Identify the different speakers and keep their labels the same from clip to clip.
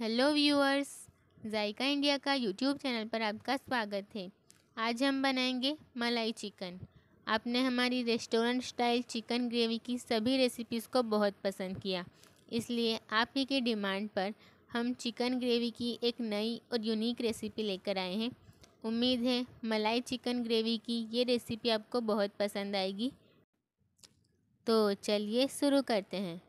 Speaker 1: Hello viewers Zaika India का YouTube channel पर आपका स्वागत है आज हम बनाएंगे मलाई चिकन आपने हमारी रेस्टोरेंट स्टाइल चिकन ग्रेवी की सभी रेसिपीज़ को बहुत पसंद किया इसलिए आप ही की डिमांड पर हम चिकन ग्रेवी की एक नई और यूनिक रेसिपी लेकर आए हैं उम्मीद है मलाई चिकन ग्रेवी की ये रेसिपी आपको बहुत पसंद आएगी तो चलिए शुरू करते हैं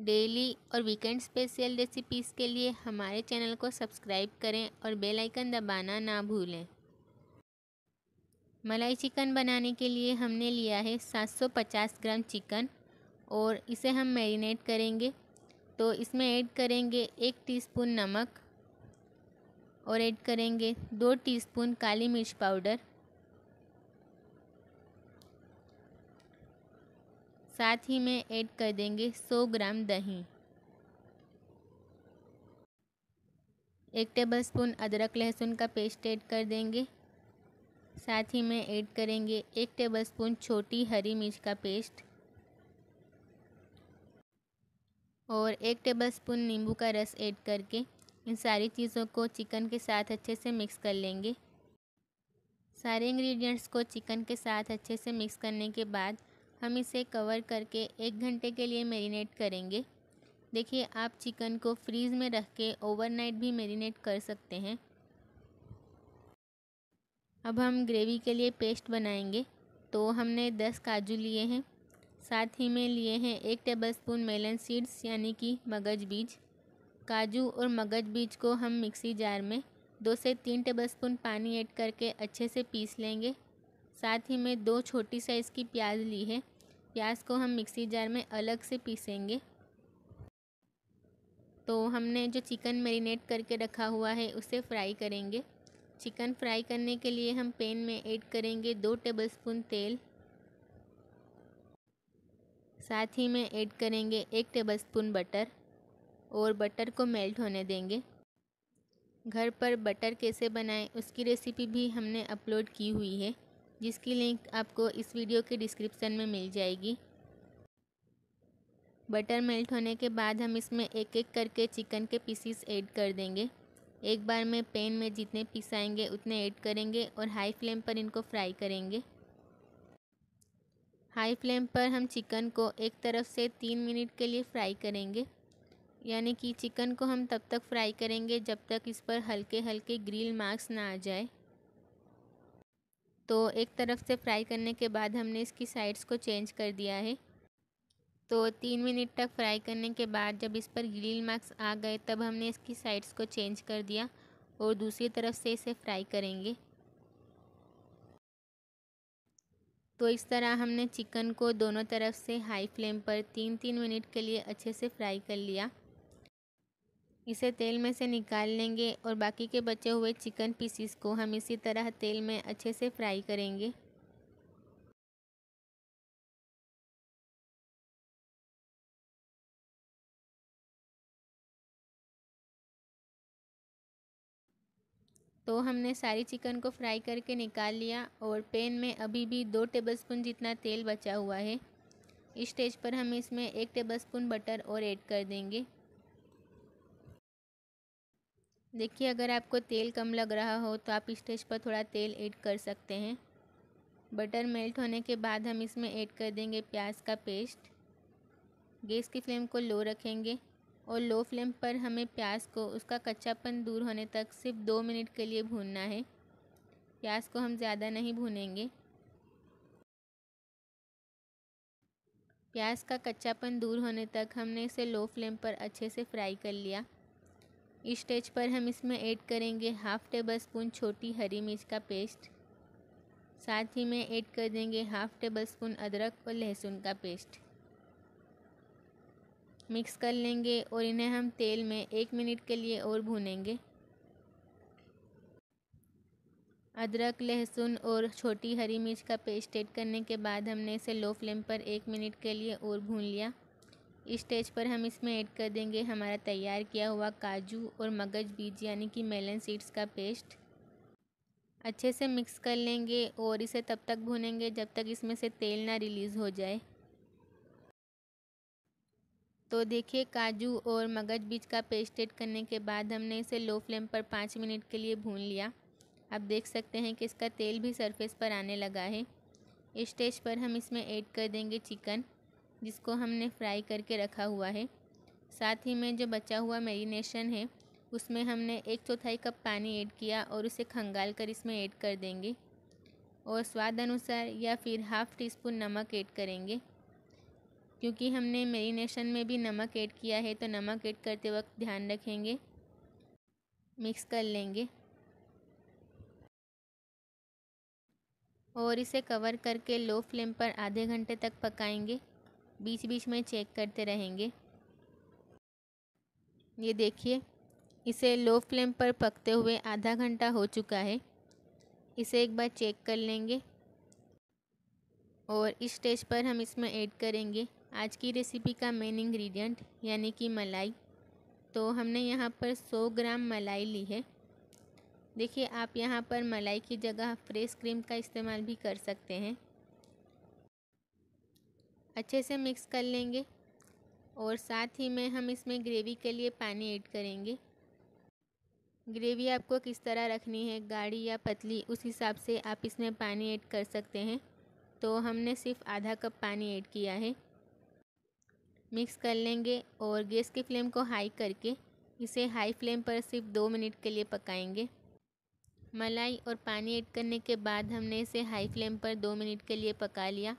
Speaker 1: डेली और वीकेंड स्पेशल रेसिपीज़ के लिए हमारे चैनल को सब्सक्राइब करें और बेल आइकन दबाना ना भूलें मलाई चिकन बनाने के लिए हमने लिया है 750 ग्राम चिकन और इसे हम मैरिनेट करेंगे तो इसमें ऐड करेंगे एक टीस्पून नमक और ऐड करेंगे दो टीस्पून काली मिर्च पाउडर साथ ही में ऐड कर देंगे 100 ग्राम दही एक टेबल स्पून अदरक लहसुन का पेस्ट ऐड कर देंगे साथ ही में ऐड करेंगे एक टेबल स्पून छोटी हरी मिर्च का पेस्ट और एक टेबल स्पून नींबू का रस ऐड करके इन सारी चीज़ों को चिकन के साथ अच्छे से मिक्स कर लेंगे सारे इंग्रेडिएंट्स को चिकन के साथ अच्छे से मिक्स करने के बाद हम इसे कवर करके एक घंटे के लिए मेरीनेट करेंगे देखिए आप चिकन को फ्रीज़ में रख के ओवरनाइट भी मेरीनेट कर सकते हैं अब हम ग्रेवी के लिए पेस्ट बनाएंगे तो हमने 10 काजू लिए हैं साथ ही में लिए हैं एक टेबलस्पून मेलन सीड्स यानी कि मगज बीज काजू और मगज बीज को हम मिक्सी जार में दो से तीन टेबलस्पून पानी ऐड करके अच्छे से पीस लेंगे साथ ही में दो छोटी साइज़ की प्याज ली है प्याज को हम मिक्सी जार में अलग से पीसेंगे तो हमने जो चिकन मैरिनेट करके रखा हुआ है उसे फ्राई करेंगे चिकन फ्राई करने के लिए हम पेन में ऐड करेंगे दो टेबलस्पून तेल साथ ही में ऐड करेंगे एक टेबलस्पून बटर और बटर को मेल्ट होने देंगे घर पर बटर कैसे बनाएं उसकी रेसिपी भी हमने अपलोड की हुई है जिसकी लिंक आपको इस वीडियो के डिस्क्रिप्शन में मिल जाएगी बटर मेल्ट होने के बाद हम इसमें एक एक करके चिकन के पीसीस ऐड कर देंगे एक बार में पैन में जितने पीस आएंगे उतने ऐड करेंगे और हाई फ्लेम पर इनको फ्राई करेंगे हाई फ्लेम पर हम चिकन को एक तरफ से तीन मिनट के लिए फ्राई करेंगे यानी कि चिकन को हम तब तक फ्राई करेंगे जब तक इस पर हल्के हल्के ग्रिल मार्क्स ना आ जाए तो एक तरफ से फ्राई करने के बाद हमने इसकी साइड्स को चेंज कर दिया है तो तीन मिनट तक फ्राई करने के बाद जब इस पर ग्रिल मार्क्स आ गए तब हमने इसकी साइड्स को चेंज कर दिया और दूसरी तरफ से इसे फ्राई करेंगे तो इस तरह हमने चिकन को दोनों तरफ से हाई फ्लेम पर तीन तीन मिनट के लिए अच्छे से फ्राई कर लिया इसे तेल में से निकाल लेंगे और बाकी के बचे हुए चिकन पीसीस को हम इसी तरह तेल में अच्छे से फ्राई करेंगे तो हमने सारी चिकन को फ्राई करके निकाल लिया और पैन में अभी भी दो टेबलस्पून जितना तेल बचा हुआ है इस स्टेज पर हम इसमें एक टेबलस्पून बटर और ऐड कर देंगे देखिए अगर आपको तेल कम लग रहा हो तो आप स्टेज पर थोड़ा तेल ऐड कर सकते हैं बटर मेल्ट होने के बाद हम इसमें ऐड कर देंगे प्याज का पेस्ट गैस की फ्लेम को लो रखेंगे और लो फ्लेम पर हमें प्याज को उसका कच्चापन दूर होने तक सिर्फ दो मिनट के लिए भूनना है प्याज को हम ज़्यादा नहीं भूनेंगे प्याज का कच्चापन दूर होने तक हमने इसे लो फ्लेम पर अच्छे से फ्राई कर लिया स्टेज पर हम इसमें ऐड करेंगे हाफ टेबल स्पून छोटी हरी मिर्च का पेस्ट साथ ही में ऐड कर देंगे हाफ टेबल स्पून अदरक और लहसुन का पेस्ट मिक्स कर लेंगे और इन्हें हम तेल में एक मिनट के लिए और भूनेंगे अदरक लहसुन और छोटी हरी मिर्च का पेस्ट ऐड करने के बाद हमने इसे लो फ्लेम पर एक मिनट के लिए और भून लिया स्टेज पर हम इसमें ऐड कर देंगे हमारा तैयार किया हुआ काजू और मगज बीज यानी कि मेलन सीड्स का पेस्ट अच्छे से मिक्स कर लेंगे और इसे तब तक भूनेंगे जब तक इसमें से तेल ना रिलीज़ हो जाए तो देखिए काजू और मगज बीज का पेस्ट ऐड करने के बाद हमने इसे लो फ्लेम पर पाँच मिनट के लिए भून लिया आप देख सकते हैं कि इसका तेल भी सरफेस पर आने लगा है स्टेज पर हम इसमें ऐड कर देंगे चिकन जिसको हमने फ्राई करके रखा हुआ है साथ ही में जो बचा हुआ मैरिनेशन है उसमें हमने एक चौथाई कप पानी ऐड किया और उसे खंगाल कर इसमें ऐड कर देंगे और स्वाद अनुसार या फिर हाफ़ टी स्पून नमक ऐड करेंगे क्योंकि हमने मेरीनेशन में भी नमक ऐड किया है तो नमक ऐड करते वक्त ध्यान रखेंगे मिक्स कर लेंगे और इसे कवर करके लो फ्लेम पर आधे घंटे तक पकाएंगे बीच बीच में चेक करते रहेंगे ये देखिए इसे लो फ्लेम पर पकते हुए आधा घंटा हो चुका है इसे एक बार चेक कर लेंगे और इस स्टेज पर हम इसमें ऐड करेंगे आज की रेसिपी का मेन इंग्रेडिएंट यानी कि मलाई तो हमने यहाँ पर 100 ग्राम मलाई ली है देखिए आप यहाँ पर मलाई की जगह फ्रेश क्रीम का इस्तेमाल भी कर सकते हैं अच्छे से मिक्स कर लेंगे और साथ ही में हम इसमें ग्रेवी के लिए पानी ऐड करेंगे ग्रेवी आपको किस तरह रखनी है गाढ़ी या पतली उस हिसाब से आप इसमें पानी ऐड कर सकते हैं तो हमने सिर्फ आधा कप पानी ऐड किया है मिक्स कर लेंगे और गैस की फ्लेम को हाई करके इसे हाई फ्लेम पर सिर्फ दो मिनट के लिए पकाएंगे मलाई और पानी ऐड करने के बाद हमने इसे हाई फ्लेम पर दो मिनट के लिए पका लिया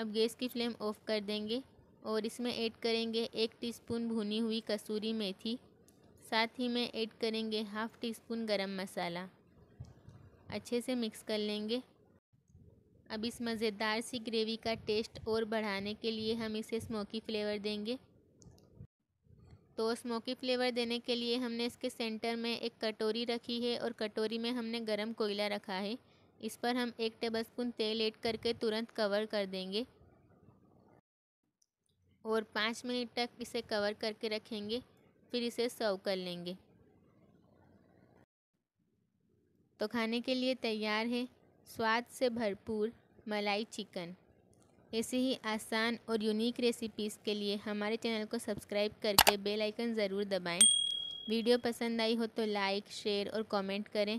Speaker 1: अब गैस की फ्लेम ऑफ़ कर देंगे और इसमें ऐड करेंगे एक टीस्पून भुनी हुई कसूरी मेथी साथ ही में ऐड करेंगे हाफ़ टी स्पून गर्म मसाला अच्छे से मिक्स कर लेंगे अब इस मज़ेदार सी ग्रेवी का टेस्ट और बढ़ाने के लिए हम इसे स्मोकी फ्लेवर देंगे तो स्मोकी फ्लेवर देने के लिए हमने इसके सेंटर में एक कटोरी रखी है और कटोरी में हमने गरम कोयला रखा है इस पर हम एक टेबलस्पून तेल ऐड करके तुरंत कवर कर देंगे और पाँच मिनट तक इसे कवर करके रखेंगे फिर इसे सर्व कर लेंगे तो खाने के लिए तैयार है स्वाद से भरपूर मलाई चिकन ऐसी ही आसान और यूनिक रेसिपीज़ के लिए हमारे चैनल को सब्सक्राइब करके बेल आइकन ज़रूर दबाएं। वीडियो पसंद आई हो तो लाइक शेयर और कमेंट करें